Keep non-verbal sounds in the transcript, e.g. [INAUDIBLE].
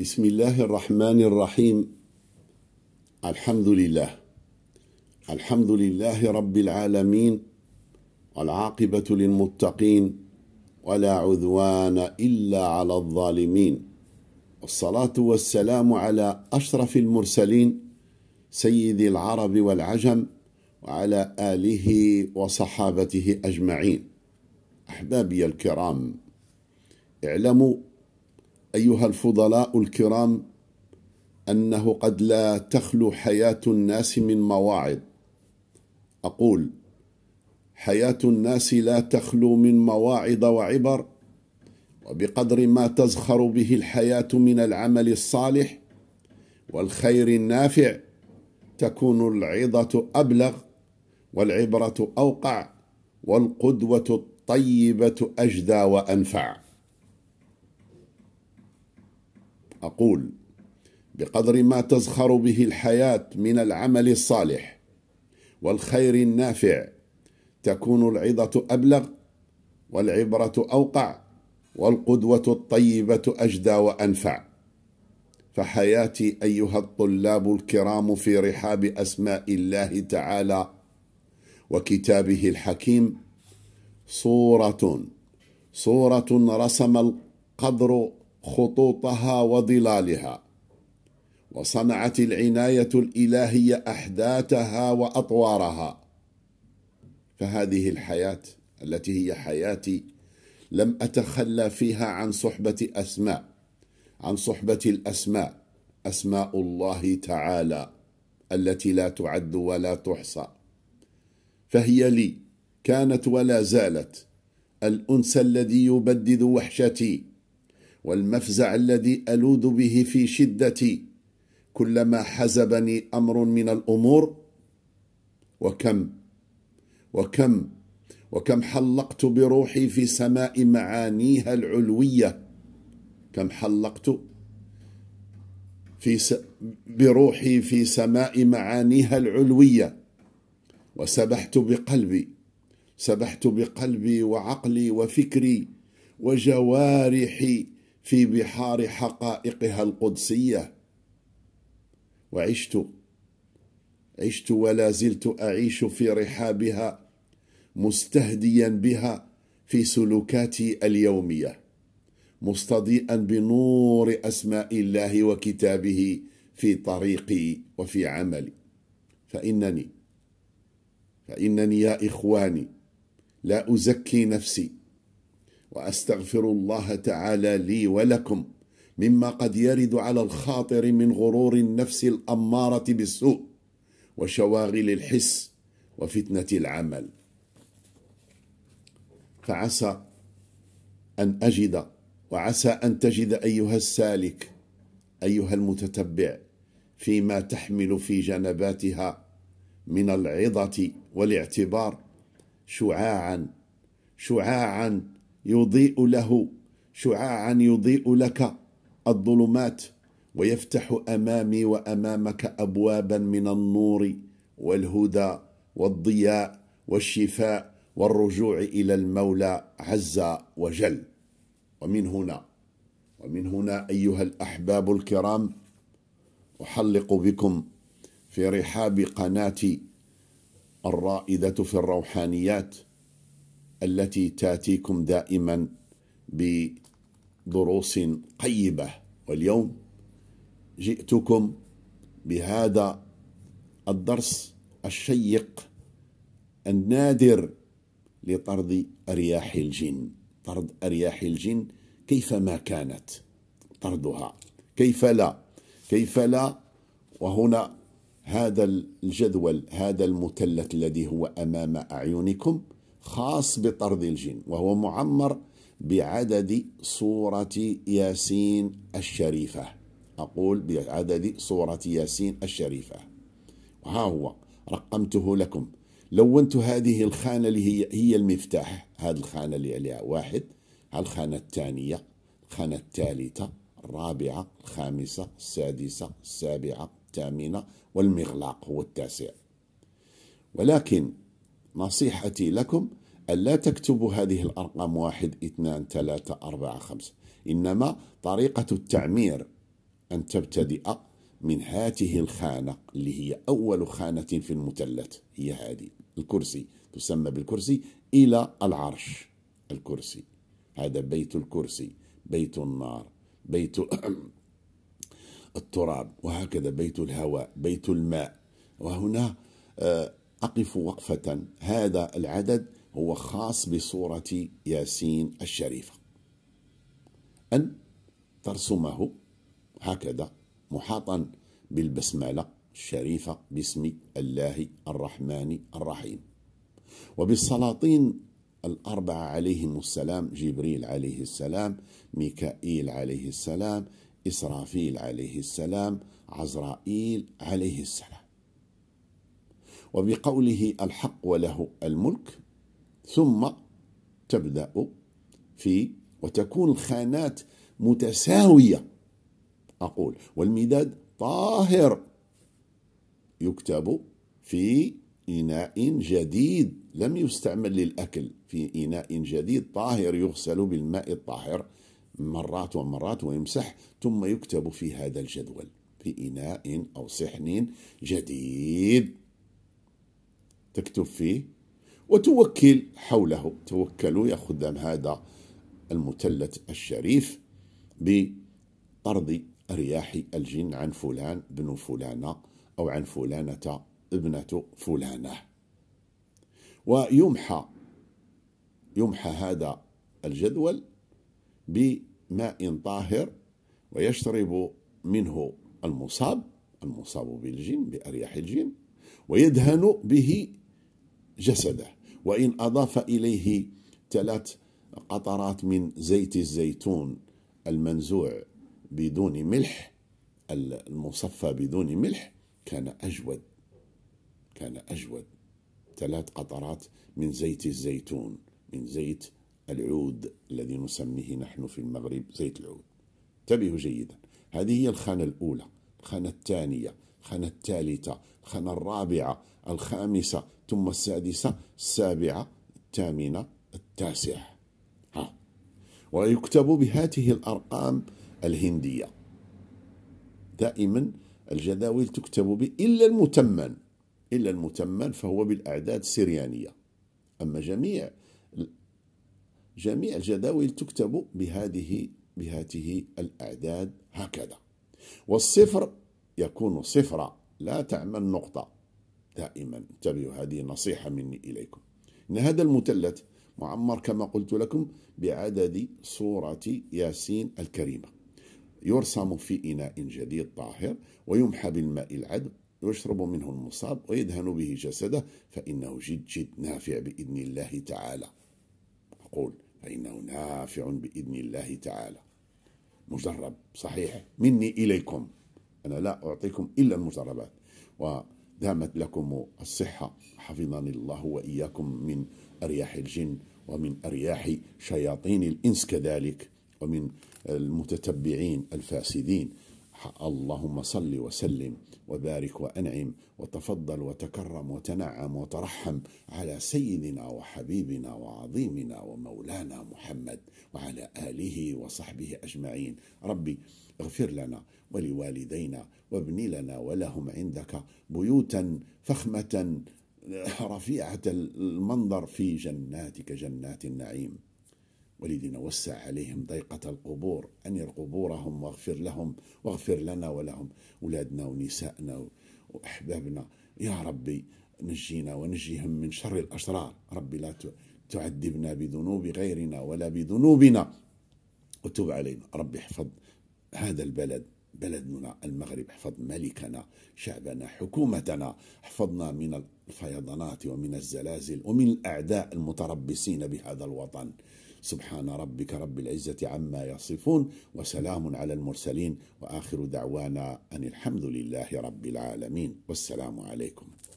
بسم الله الرحمن الرحيم الحمد لله الحمد لله رب العالمين والعاقبة للمتقين ولا عذوان إلا على الظالمين والصلاة والسلام على أشرف المرسلين سيد العرب والعجم وعلى آله وصحابته أجمعين أحبابي الكرام اعلموا أيها الفضلاء الكرام أنه قد لا تخلو حياة الناس من مواعظ أقول حياة الناس لا تخلو من مواعظ وعبر وبقدر ما تزخر به الحياة من العمل الصالح والخير النافع تكون العظة أبلغ والعبرة أوقع والقدوة الطيبة أجدى وأنفع أقول بقدر ما تزخر به الحياة من العمل الصالح والخير النافع تكون العظة أبلغ والعبرة أوقع والقدوة الطيبة أجدى وأنفع فحياتي أيها الطلاب الكرام في رحاب أسماء الله تعالى وكتابه الحكيم صورة صورة رسم القدر خطوطها وظلالها وصنعت العنايه الالهيه احداثها واطوارها فهذه الحياه التي هي حياتي لم اتخلى فيها عن صحبه اسماء عن صحبه الاسماء اسماء الله تعالى التي لا تعد ولا تحصى فهي لي كانت ولا زالت الانس الذي يبدد وحشتي والمفزع الذي ألوذ به في شدتي كلما حزبني أمر من الأمور وكم وكم وكم حلقت بروحي في سماء معانيها العلوية كم حلقت في س... بروحي في سماء معانيها العلوية وسبحت بقلبي سبحت بقلبي وعقلي وفكري وجوارحي في بحار حقائقها القدسيه وعشت عشت ولا زلت اعيش في رحابها مستهديا بها في سلوكاتي اليوميه مستضيئا بنور اسماء الله وكتابه في طريقي وفي عملي فانني فانني يا اخواني لا ازكي نفسي واستغفر الله تعالى لي ولكم مما قد يرد على الخاطر من غرور النفس الاماره بالسوء وشواغل الحس وفتنه العمل فعسى ان اجد وعسى ان تجد ايها السالك ايها المتتبع فيما تحمل في جنباتها من العظه والاعتبار شعاعا شعاعا يضيء له شعاعا يضيء لك الظلمات ويفتح أمامي وأمامك أبوابا من النور والهدى والضياء والشفاء والرجوع إلى المولى عز وجل ومن هنا ومن هنا أيها الأحباب الكرام أحلق بكم في رحاب قناتي الرائدة في الروحانيات التي تاتيكم دائما بدروس قيبه واليوم جئتكم بهذا الدرس الشيق النادر لطرد ارياح الجن طرد ارياح الجن كيفما كانت طردها كيف لا كيف لا وهنا هذا الجدول هذا المثلث الذي هو امام اعينكم خاص بطرد الجن وهو معمر بعدد صورة ياسين الشريفة أقول بعدد صورة ياسين الشريفة وها هو رقمته لكم لونت هذه الخانة اللي هي هي المفتاح هذه الخانة اللي عليها واحد الخانة الثانية الخانة الثالثة الرابعة الخامسة السادسة السابعة الثامنة والمغلاق هو التاسع ولكن نصيحتي لكم ألا تكتبوا هذه الأرقام واحد اثنان ثلاثة أربعة خمسة إنما طريقة التعمير أن تبتدئ من هاته الخانة اللي هي أول خانة في المثلث هي هذه الكرسي تسمى بالكرسي إلى العرش الكرسي هذا بيت الكرسي بيت النار بيت [CLEARS THROAT] التراب وهكذا بيت الهواء بيت الماء وهنا آه، أقف وقفة هذا العدد هو خاص بصورة ياسين الشريفة أن ترسمه هكذا محاطا بالبسملة الشريفة باسم الله الرحمن الرحيم وبالسلاطين الأربعة عليهم السلام جبريل عليه السلام ميكائيل عليه السلام إسرافيل عليه السلام عزرائيل عليه السلام وبقوله الحق وله الملك ثم تبدأ في وتكون الخانات متساوية أقول والمداد طاهر يكتب في إناء جديد لم يستعمل للأكل في إناء جديد طاهر يغسل بالماء الطاهر مرات ومرات ويمسح ثم يكتب في هذا الجدول في إناء أو صحن جديد تكتب فيه وتوكل حوله توكلوا يا خدام هذا المثلث الشريف بطرد رياح الجن عن فلان بن فلانة أو عن فلانة ابنة فلانة ويمحى يمحى هذا الجدول بماء طاهر ويشرب منه المصاب المصاب بالجن بأرياح الجن ويدهن به جسده وإن أضاف إليه ثلاث قطرات من زيت الزيتون المنزوع بدون ملح المصفى بدون ملح كان أجود كان أجود ثلاث قطرات من زيت الزيتون من زيت العود الذي نسميه نحن في المغرب زيت العود انتبهوا جيدا هذه هي الخانة الأولى الخانة الثانية الخانة الثالثة الخانة الرابعة الخامسة ثم السادسة السابعة الثامنة التاسعة ها ويكتب بهذه الأرقام الهندية دائما الجداول تكتب ب إلا المتمن إلا المتمن فهو بالأعداد السريانية أما جميع جميع الجداول تكتب بهذه بهذه الأعداد هكذا والصفر يكون صفرا لا تعمل نقطة دائما انتبهوا هذه نصيحة مني إليكم إن هذا المثلث معمر كما قلت لكم بعدد صورة ياسين الكريمة يرسم في إناء جديد طاهر ويمحى بالماء العذب ويشرب منه المصاب ويدهن به جسده فإنه جد جد نافع بإذن الله تعالى أقول فإنه نافع بإذن الله تعالى مجرب صحيح مني إليكم أنا لا أعطيكم إلا المجربات ودامت لكم الصحة حفظني الله وإياكم من أرياح الجن ومن أرياح شياطين الإنس كذلك ومن المتتبعين الفاسدين اللهم صل وسلم وبارك وانعم وتفضل وتكرم وتنعم وترحم على سيدنا وحبيبنا وعظيمنا ومولانا محمد وعلى اله وصحبه اجمعين ربي اغفر لنا ولوالدينا وابن لنا ولهم عندك بيوتا فخمه رفيعه المنظر في جناتك جنات النعيم والذين وسع عليهم ضيقة القبور أنير قبورهم واغفر لهم واغفر لنا ولهم أولادنا ونسائنا وأحبابنا يا ربي نجينا ونجيهم من شر الأشرار ربي لا تعذبنا بذنوب غيرنا ولا بذنوبنا وتوب علينا ربي احفظ هذا البلد بلدنا المغرب احفظ ملكنا شعبنا حكومتنا احفظنا من الفيضانات ومن الزلازل ومن الأعداء المتربصين بهذا الوطن سبحان ربك رب العزة عما يصفون وسلام على المرسلين وآخر دعوانا أن الحمد لله رب العالمين والسلام عليكم